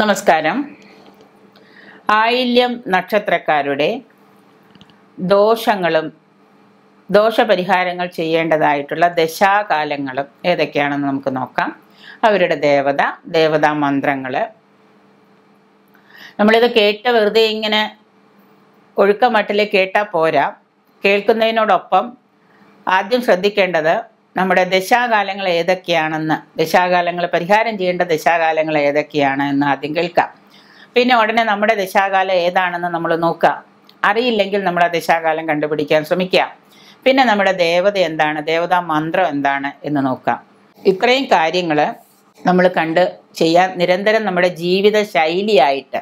നമസ്കാരം ആയില്യം നക്ഷത്രക്കാരുടെ ദോഷങ്ങളും ദോഷപരിഹാരങ്ങൾ ചെയ്യേണ്ടതായിട്ടുള്ള ദശാകാലങ്ങളും ഏതൊക്കെയാണെന്ന് നമുക്ക് നോക്കാം അവരുടെ ദേവത ദേവതാ മന്ത്രങ്ങൾ നമ്മളിത് കേട്ട വെറുതെ ഇങ്ങനെ ഒഴുക്കമട്ടിൽ കേട്ടാൽ പോരാ കേൾക്കുന്നതിനോടൊപ്പം ആദ്യം ശ്രദ്ധിക്കേണ്ടത് നമ്മുടെ ദശാകാലങ്ങൾ ഏതൊക്കെയാണെന്ന് ദശാകാലങ്ങൾ പരിഹാരം ചെയ്യേണ്ട ദശാകാലങ്ങൾ ഏതൊക്കെയാണ് എന്ന് ആദ്യം കേൾക്കാം പിന്നെ ഉടനെ നമ്മുടെ ദശാകാലം ഏതാണെന്ന് നമ്മൾ നോക്കാം അറിയില്ലെങ്കിൽ നമ്മൾ ആ ദശാകാലം കണ്ടുപിടിക്കാൻ ശ്രമിക്കാം പിന്നെ നമ്മുടെ ദേവത എന്താണ് ദേവതാ മന്ത്രം എന്താണ് എന്ന് നോക്കാം ഇത്രയും കാര്യങ്ങൾ നമ്മൾ കണ്ട് ചെയ്യാൻ നിരന്തരം നമ്മുടെ ജീവിത ശൈലിയായിട്ട്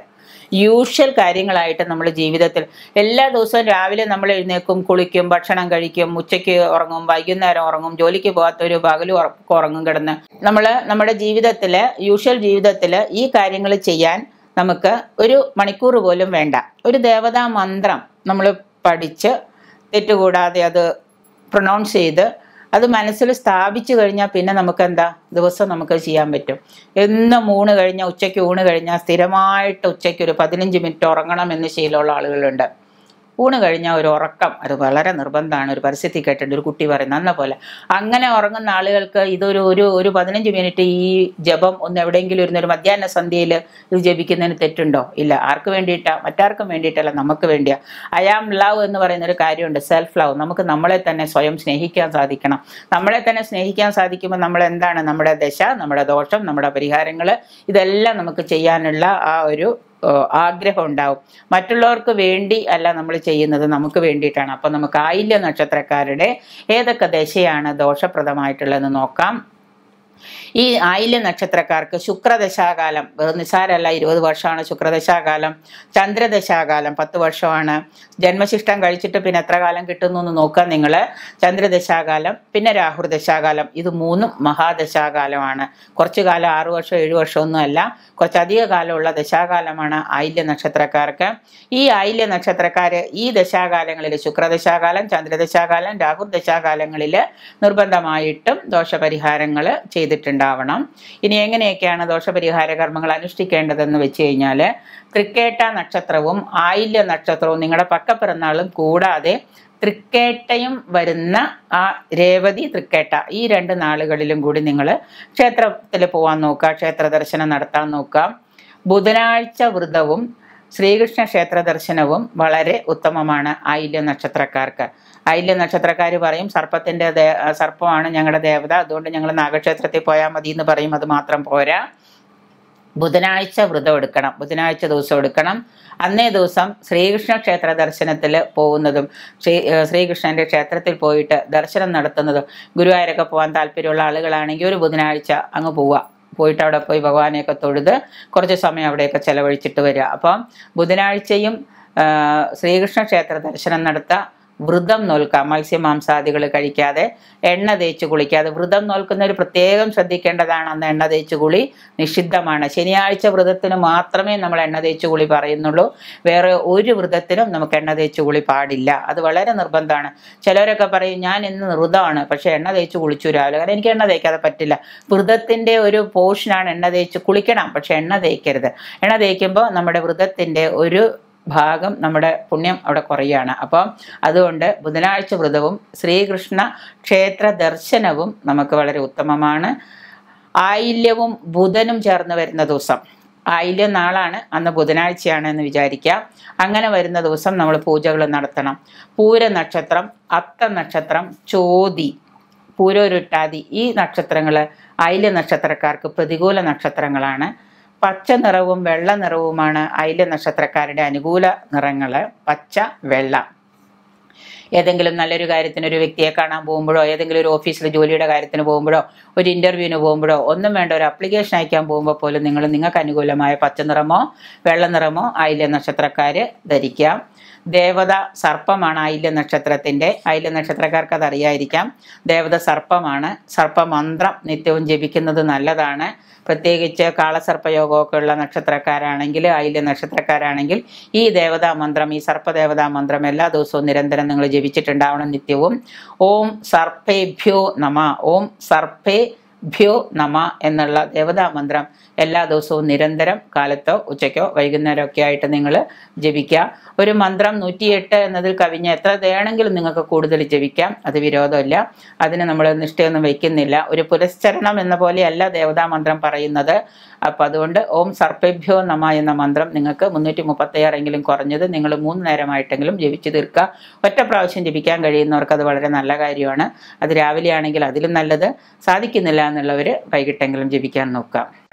യൂഷ്വൽ കാര്യങ്ങളായിട്ട് നമ്മൾ ജീവിതത്തിൽ എല്ലാ ദിവസവും രാവിലെ നമ്മൾ എഴുന്നേക്കും കുളിക്കും ഭക്ഷണം കഴിക്കും ഉച്ചയ്ക്ക് ഉറങ്ങും വൈകുന്നേരം ഉറങ്ങും ജോലിക്ക് പോകാത്തൊരു പകലും ഉറങ്ങും കിടന്ന് നമ്മൾ നമ്മുടെ ജീവിതത്തിൽ യൂഷ്വൽ ജീവിതത്തിൽ ഈ കാര്യങ്ങൾ ചെയ്യാൻ നമുക്ക് ഒരു മണിക്കൂർ പോലും വേണ്ട ഒരു ദേവതാ മന്ത്രം നമ്മൾ പഠിച്ച് തെറ്റുകൂടാതെ അത് പ്രൊണൗൺസ് ചെയ്ത് അത് മനസ്സിൽ സ്ഥാപിച്ചു കഴിഞ്ഞാൽ പിന്നെ നമുക്ക് എന്താ ദിവസം നമുക്ക് ചെയ്യാൻ പറ്റും എന്നും ഊണ് കഴിഞ്ഞാൽ ഉച്ചയ്ക്ക് ഊണ് കഴിഞ്ഞാൽ സ്ഥിരമായിട്ട് ഉച്ചയ്ക്ക് ഒരു പതിനഞ്ച് മിനിറ്റ് ഉറങ്ങണം എന്ന് ശീലമുള്ള ആളുകളുണ്ട് ഊണ് കഴിഞ്ഞാൽ ഒരു ഉറക്കം അത് വളരെ നിർബന്ധമാണ് ഒരു പരിസ്ഥിതി കേട്ടിട്ട് ഒരു കുട്ടി പറയുന്നത് എന്ന പോലെ അങ്ങനെ ഉറങ്ങുന്ന ആളുകൾക്ക് ഇതൊരു ഒരു ഒരു പതിനഞ്ച് മിനിറ്റ് ഈ ജപം ഒന്ന് എവിടെയെങ്കിലും ഇരുന്ന് ഒരു മധ്യാഹ്ന സന്ധ്യയിൽ ഇത് ജപിക്കുന്നതിന് തെറ്റുണ്ടോ ഇല്ല ആർക്ക് വേണ്ടിയിട്ടാ മറ്റാർക്കും വേണ്ടിയിട്ടല്ല നമുക്ക് വേണ്ടിയാ ഐ ആം ലവ് എന്ന് പറയുന്ന ഒരു കാര്യമുണ്ട് സെൽഫ് ലവ് നമുക്ക് നമ്മളെ തന്നെ സ്വയം സ്നേഹിക്കാൻ സാധിക്കണം നമ്മളെ തന്നെ സ്നേഹിക്കാൻ സാധിക്കുമ്പോൾ നമ്മൾ എന്താണ് നമ്മുടെ ദശ നമ്മുടെ ദോഷം നമ്മുടെ പരിഹാരങ്ങൾ ഇതെല്ലാം നമുക്ക് ചെയ്യാനുള്ള ആ ഒരു ആഗ്രഹം ഉണ്ടാവും മറ്റുള്ളവർക്ക് വേണ്ടി അല്ല നമ്മൾ ചെയ്യുന്നത് നമുക്ക് വേണ്ടിയിട്ടാണ് അപ്പം നമുക്ക് ആയില്യ നക്ഷത്രക്കാരുടെ ഏതൊക്കെ ദശയാണ് ദോഷപ്രദമായിട്ടുള്ളതെന്ന് നോക്കാം ഈ ആയില്യ നക്ഷത്രക്കാർക്ക് ശുക്രദശാകാലം നിസാരല്ല ഇരുപത് വർഷമാണ് ശുക്രദശാകാലം ചന്ദ്രദശാകാലം പത്ത് വർഷമാണ് ജന്മശിഷ്ടം കഴിച്ചിട്ട് പിന്നെ എത്ര കാലം കിട്ടുന്നു എന്ന് നോക്കുക നിങ്ങൾ ചന്ദ്രദശാകാലം പിന്നെ രാഹുർദശാകാലം ഇത് മൂന്നും മഹാദശാകാലമാണ് കുറച്ചു കാലം ആറു വർഷം ഏഴു അല്ല കുറച്ചധിക കാലമുള്ള ദശാകാലമാണ് ആയില്യ നക്ഷത്രക്കാർക്ക് ഈ ആയില്യ നക്ഷത്രക്കാർ ഈ ദശാകാലങ്ങളിൽ ശുക്രദശാകാലം ചന്ദ്രദശാകാലം രാഹുർദശാകാലങ്ങളിൽ നിർബന്ധമായിട്ടും ദോഷപരിഹാരങ്ങൾ ചെയ്തു ചെയ്തിട്ടുണ്ടാവണം ഇനി എങ്ങനെയൊക്കെയാണ് ദോഷപരിഹാര കർമ്മങ്ങൾ അനുഷ്ഠിക്കേണ്ടതെന്ന് വെച്ച് കഴിഞ്ഞാൽ തൃക്കേട്ട നക്ഷത്രവും ആയില്യ നക്ഷത്രവും നിങ്ങളുടെ പക്കപ്പിറന്നാളും കൂടാതെ തൃക്കേട്ടയും വരുന്ന ആ രേവതി തൃക്കേട്ട ഈ രണ്ട് നാളുകളിലും കൂടി നിങ്ങൾ ക്ഷേത്രത്തിൽ പോകാൻ നോക്കുക ക്ഷേത്ര ദർശനം നടത്താൻ നോക്കുക ബുധനാഴ്ച വ്രതവും ശ്രീകൃഷ്ണ ക്ഷേത്ര ദർശനവും വളരെ ഉത്തമമാണ് ആയില്യ നക്ഷത്രക്കാർക്ക് ആയില്യ നക്ഷത്രക്കാർ പറയും സർപ്പത്തിൻ്റെ ദേ സർപ്പമാണ് ഞങ്ങളുടെ ദേവത അതുകൊണ്ട് ഞങ്ങൾ നാഗക്ഷേത്രത്തിൽ പോയാൽ മതി എന്ന് പറയും അത് മാത്രം പോരാ ബുധനാഴ്ച വ്രതം എടുക്കണം ബുധനാഴ്ച ദിവസം എടുക്കണം അന്നേ ദിവസം ശ്രീകൃഷ്ണ ക്ഷേത്ര ദർശനത്തിൽ പോകുന്നതും ശ്രീ ശ്രീകൃഷ്ണൻ്റെ ക്ഷേത്രത്തിൽ പോയിട്ട് ദർശനം നടത്തുന്നതും ഗുരുവായൂരൊക്കെ പോകാൻ താല്പര്യമുള്ള ആളുകളാണെങ്കിൽ ഒരു ബുധനാഴ്ച അങ്ങ് പോവുക പോയിട്ട് അവിടെ പോയി ഭഗവാനെയൊക്കെ തൊഴുത് കുറച്ച് സമയം അവിടെയൊക്കെ ചെലവഴിച്ചിട്ട് വരിക അപ്പം ബുധനാഴ്ചയും ശ്രീകൃഷ്ണ ക്ഷേത്ര ദർശനം നടത്തുക വ്രതം നോൽക്കുക മത്സ്യമാംസാദികൾ കഴിക്കാതെ എണ്ണ തേച്ച് കുളിക്കാതെ വ്രതം നോൽക്കുന്നവർ പ്രത്യേകം ശ്രദ്ധിക്കേണ്ടതാണ് അന്ന് എണ്ണ തേച്ച് കുളി നിഷിദ്ധമാണ് ശനിയാഴ്ച വ്രതത്തിന് മാത്രമേ നമ്മൾ എണ്ണ തേച്ച് കുളി പറയുന്നുള്ളൂ വേറെ ഒരു വ്രതത്തിനും നമുക്ക് എണ്ണ തേച്ച് കുളി പാടില്ല അത് വളരെ നിർബന്ധമാണ് ചിലവരൊക്കെ പറയും ഞാൻ ഇന്ന് വ്രതമാണ് പക്ഷേ എണ്ണ തേച്ച് കുളിച്ചു രാവിലെ കാരണം എനിക്ക് എണ്ണ തേക്കാതെ പറ്റില്ല വ്രതത്തിൻ്റെ ഒരു പോർഷനാണ് എണ്ണ തേച്ച് കുളിക്കണം പക്ഷേ എണ്ണ തേക്കരുത് എണ്ണ തേക്കുമ്പോൾ നമ്മുടെ വ്രതത്തിൻ്റെ ഒരു ഭാഗം നമ്മുടെ പുണ്യം അവിടെ കുറയുകയാണ് അപ്പോൾ അതുകൊണ്ട് ബുധനാഴ്ച വ്രതവും ശ്രീകൃഷ്ണ ക്ഷേത്ര ദർശനവും നമുക്ക് വളരെ ഉത്തമമാണ് ആയില്യവും ബുധനും ചേർന്ന് വരുന്ന ദിവസം ആയില്യം നാളാണ് അന്ന് ബുധനാഴ്ചയാണ് എന്ന് വിചാരിക്കുക അങ്ങനെ വരുന്ന ദിവസം നമ്മൾ പൂജകൾ നടത്തണം പൂര നക്ഷത്രം അത്ത നക്ഷത്രം ചോതി പൂരൊരുട്ടാതി ഈ നക്ഷത്രങ്ങൾ ആയില്യ നക്ഷത്രക്കാർക്ക് പ്രതികൂല നക്ഷത്രങ്ങളാണ് പച്ച നിറവും വെള്ള നിറവുമാണ് അയില നക്ഷത്രക്കാരുടെ അനുകൂല നിറങ്ങൾ പച്ച വെള്ള ഏതെങ്കിലും നല്ലൊരു കാര്യത്തിന് ഒരു വ്യക്തിയെ കാണാൻ പോകുമ്പോഴോ ഏതെങ്കിലും ഒരു ഓഫീസിൽ ജോലിയുടെ കാര്യത്തിന് പോകുമ്പോഴോ ഒരു ഇന്റർവ്യൂവിന് പോകുമ്പോഴോ ഒന്നും വേണ്ട ഒരു അപ്ലിക്കേഷൻ അയക്കാൻ പോകുമ്പോൾ പോലും നിങ്ങൾ നിങ്ങൾക്ക് അനുകൂലമായ പച്ച നിറമോ വെള്ള നിറമോ ആയില്യ നക്ഷത്രക്കാർ ധരിക്കാം ദേവത സർപ്പമാണ് ആയില്യ നക്ഷത്രത്തിൻ്റെ ആയില്യ നക്ഷത്രക്കാർക്ക് അതറിയായിരിക്കാം ദേവത സർപ്പമാണ് സർപ്പമന്ത്രം നിത്യവും ജപിക്കുന്നത് നല്ലതാണ് പ്രത്യേകിച്ച് കാളസർപ്പയോഗമൊക്കെ ഉള്ള നക്ഷത്രക്കാരാണെങ്കിൽ ആയില്യ നക്ഷത്രക്കാരാണെങ്കിൽ ഈ ദേവതാ മന്ത്രം ഈ സർപ്പദേവതാ മന്ത്രം എല്ലാ ദിവസവും നിരന്തരം നിങ്ങൾ ജപിച്ചിട്ടുണ്ടാവണം നിത്യവും ഓം സർപ്പേഭ്യോ നമ ഓം സർപ്പേ ഭ്യോ നമ എന്നുള്ള ദേവതാ മന്ത്രം എല്ലാ ദിവസവും നിരന്തരം കാലത്തോ ഉച്ചയ്ക്കോ വൈകുന്നേരമോ ഒക്കെ ആയിട്ട് നിങ്ങൾ ജപിക്കുക ഒരു മന്ത്രം നൂറ്റിയെട്ട് എന്നതിൽ കവിഞ്ഞ എത്ര വേണമെങ്കിലും നിങ്ങൾക്ക് കൂടുതൽ ജപിക്കാം അത് വിരോധമില്ല അതിന് നമ്മൾ നിഷ്ഠയൊന്നും വയ്ക്കുന്നില്ല ഒരു പുരസ്ചരണം എന്ന പോലെയല്ല ദേവതാ മന്ത്രം പറയുന്നത് അപ്പം അതുകൊണ്ട് ഓം സർപ്പഭ്യോ നമ എന്ന മന്ത്രം നിങ്ങൾക്ക് മുന്നൂറ്റി മുപ്പത്തയ്യാറെങ്കിലും കുറഞ്ഞത് നിങ്ങൾ മൂന്ന് നേരമായിട്ടെങ്കിലും ജപിച്ചു തീർക്കുക ഒറ്റ പ്രാവശ്യം ജപിക്കാൻ കഴിയുന്നവർക്ക് അത് വളരെ നല്ല കാര്യമാണ് അത് രാവിലെ ആണെങ്കിൽ അതിലും നല്ലത് സാധിക്കുന്നില്ല എന്നുള്ളവർ വൈകിട്ടെങ്കിലും ജപിക്കാൻ നോക്കാം